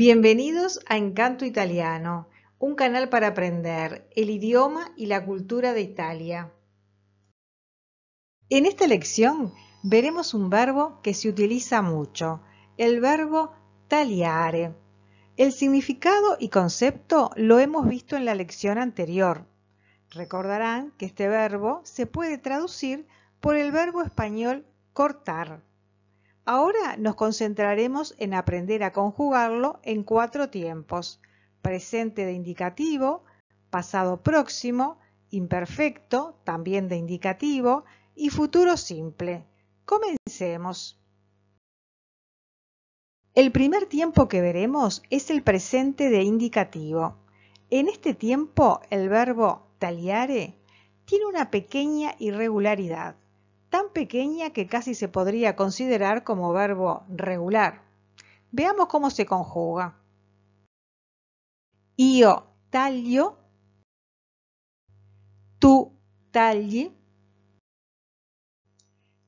Bienvenidos a Encanto Italiano, un canal para aprender el idioma y la cultura de Italia. En esta lección veremos un verbo que se utiliza mucho, el verbo tagliare. El significado y concepto lo hemos visto en la lección anterior. Recordarán que este verbo se puede traducir por el verbo español cortar. Ahora nos concentraremos en aprender a conjugarlo en cuatro tiempos, presente de indicativo, pasado próximo, imperfecto, también de indicativo, y futuro simple. Comencemos. El primer tiempo que veremos es el presente de indicativo. En este tiempo el verbo taliare tiene una pequeña irregularidad tan pequeña que casi se podría considerar como verbo regular. Veamos cómo se conjuga. Yo taglio, tu tagli,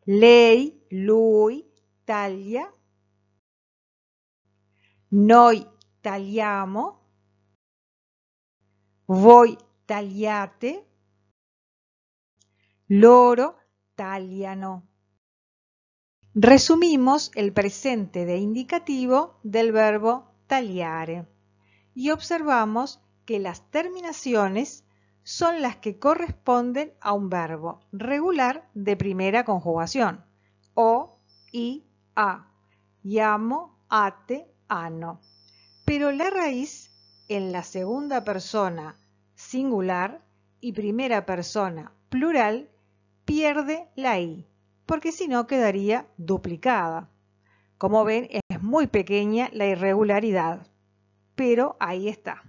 lei, lui taglia, noi tagliamo, voi tagliate, loro Resumimos el presente de indicativo del verbo tagliare y observamos que las terminaciones son las que corresponden a un verbo regular de primera conjugación. O, i, a. Llamo, ate, ano. Pero la raíz en la segunda persona singular y primera persona plural pierde la I, porque si no quedaría duplicada. Como ven, es muy pequeña la irregularidad, pero ahí está.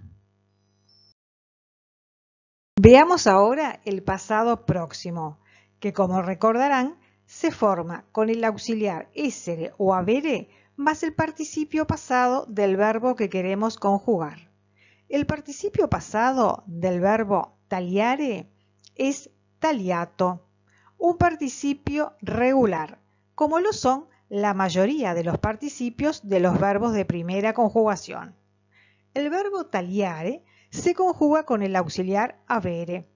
Veamos ahora el pasado próximo, que como recordarán, se forma con el auxiliar esere o avere más el participio pasado del verbo que queremos conjugar. El participio pasado del verbo TALIARE es TALIATO, un participio regular, como lo son la mayoría de los participios de los verbos de primera conjugación. El verbo tagliare se conjuga con el auxiliar avere.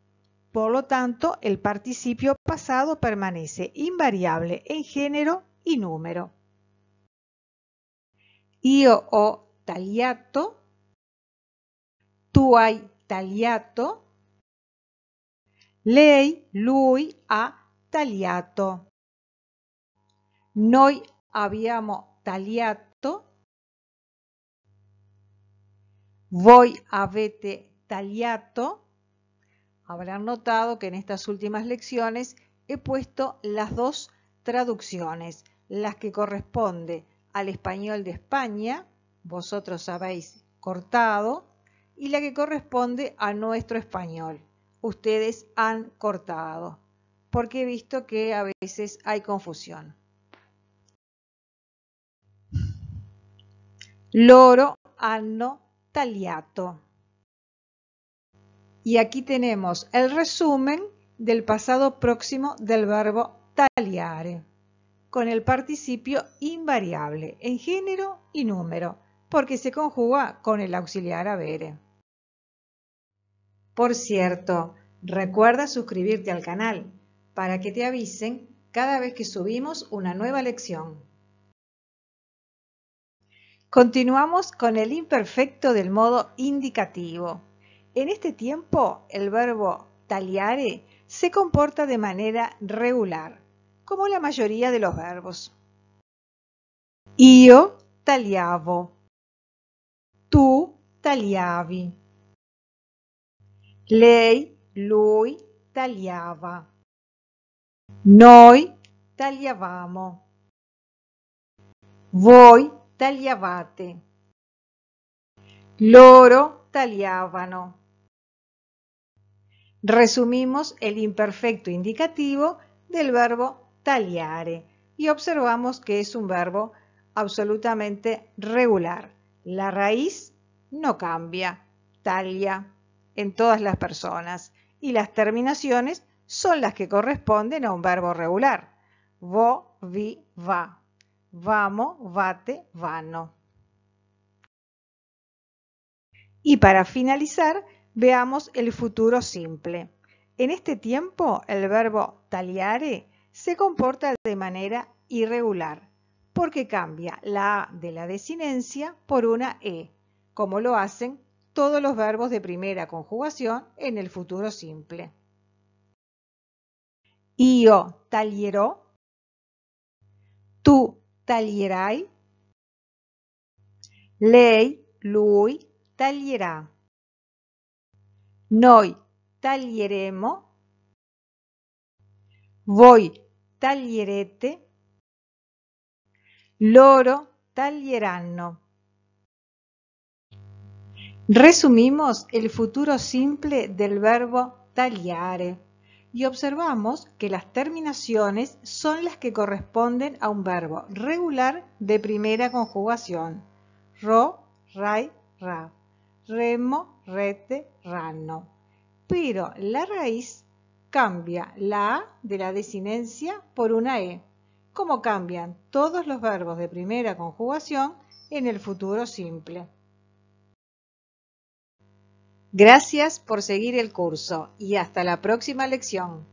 Por lo tanto, el participio pasado permanece invariable en género y número. Io o tagliato, tu lei, lui a tagliato. Noi abbiamo Voy a avete taliato. Habrán notado que en estas últimas lecciones he puesto las dos traducciones, las que corresponde al español de España, vosotros habéis cortado, y la que corresponde a nuestro español, ustedes han cortado porque he visto que a veces hay confusión. Loro hanno taliato. Y aquí tenemos el resumen del pasado próximo del verbo taliare, con el participio invariable en género y número porque se conjuga con el auxiliar avere. Por cierto, recuerda suscribirte al canal para que te avisen cada vez que subimos una nueva lección. Continuamos con el imperfecto del modo indicativo. En este tiempo, el verbo taliare se comporta de manera regular, como la mayoría de los verbos. Io tagliavo. Tu tagliavi. Lei, lui tagliava. Noi tagliavamo. Voi tagliavate. Loro tagliavano. Resumimos el imperfecto indicativo del verbo tagliare y observamos que es un verbo absolutamente regular. La raíz no cambia, taglia en todas las personas y las terminaciones son las que corresponden a un verbo regular. Vo, vi, va. Vamos, vate, vano. Y para finalizar, veamos el futuro simple. En este tiempo, el verbo taliare se comporta de manera irregular, porque cambia la A de la desinencia por una E, como lo hacen todos los verbos de primera conjugación en el futuro simple. Io taglierò. Tu taglierai. Lei, lui, taglierà. Noi taglieremo. Voi taglierete. Loro taglieranno. Resumimos el futuro simple del verbo tagliare y observamos que las terminaciones son las que corresponden a un verbo regular de primera conjugación. Ro, rai, ra. Remo, rete, rano. Pero la raíz cambia la A de la desinencia por una E, como cambian todos los verbos de primera conjugación en el futuro simple. Gracias por seguir el curso y hasta la próxima lección.